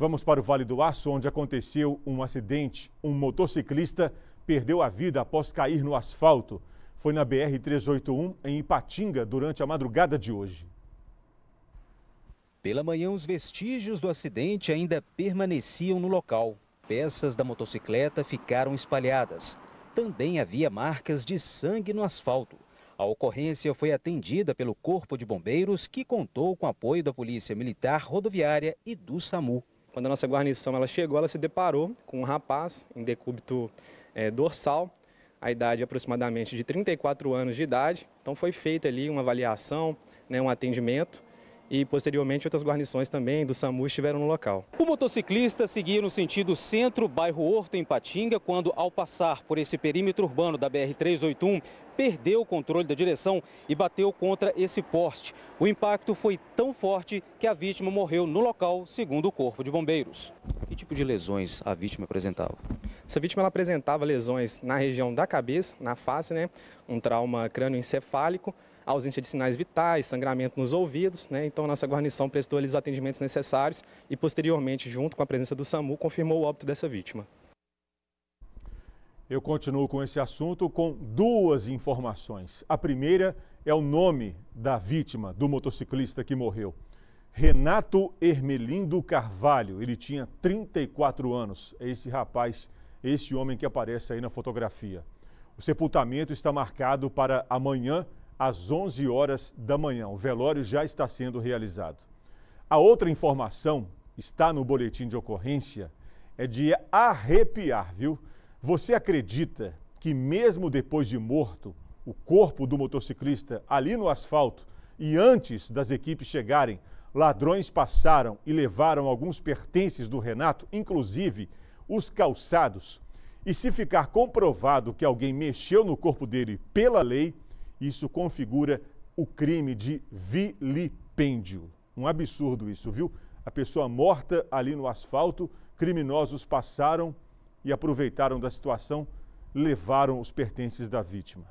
Vamos para o Vale do Aço, onde aconteceu um acidente. Um motociclista perdeu a vida após cair no asfalto. Foi na BR-381, em Ipatinga, durante a madrugada de hoje. Pela manhã, os vestígios do acidente ainda permaneciam no local. Peças da motocicleta ficaram espalhadas. Também havia marcas de sangue no asfalto. A ocorrência foi atendida pelo Corpo de Bombeiros, que contou com apoio da Polícia Militar Rodoviária e do SAMU. Quando a nossa guarnição ela chegou, ela se deparou com um rapaz em decúbito é, dorsal, a idade aproximadamente de 34 anos de idade. Então foi feita ali uma avaliação, né, um atendimento e posteriormente outras guarnições também do SAMU estiveram no local. O motociclista seguia no sentido centro-bairro Horto em Patinga quando, ao passar por esse perímetro urbano da BR-381, perdeu o controle da direção e bateu contra esse poste. O impacto foi tão forte que a vítima morreu no local, segundo o Corpo de Bombeiros. Que tipo de lesões a vítima apresentava? Essa vítima apresentava lesões na região da cabeça, na face, né? um trauma crânioencefálico, ausência de sinais vitais, sangramento nos ouvidos. Né? Então, nossa guarnição prestou ali os atendimentos necessários e, posteriormente, junto com a presença do SAMU, confirmou o óbito dessa vítima. Eu continuo com esse assunto com duas informações. A primeira é o nome da vítima do motociclista que morreu. Renato Hermelindo Carvalho, ele tinha 34 anos. É esse rapaz, esse homem que aparece aí na fotografia. O sepultamento está marcado para amanhã, às 11 horas da manhã. O velório já está sendo realizado. A outra informação está no boletim de ocorrência é de arrepiar, viu? Você acredita que mesmo depois de morto, o corpo do motociclista ali no asfalto e antes das equipes chegarem, ladrões passaram e levaram alguns pertences do Renato, inclusive os calçados. E se ficar comprovado que alguém mexeu no corpo dele pela lei, isso configura o crime de vilipêndio. Um absurdo isso, viu? A pessoa morta ali no asfalto, criminosos passaram e aproveitaram da situação, levaram os pertences da vítima.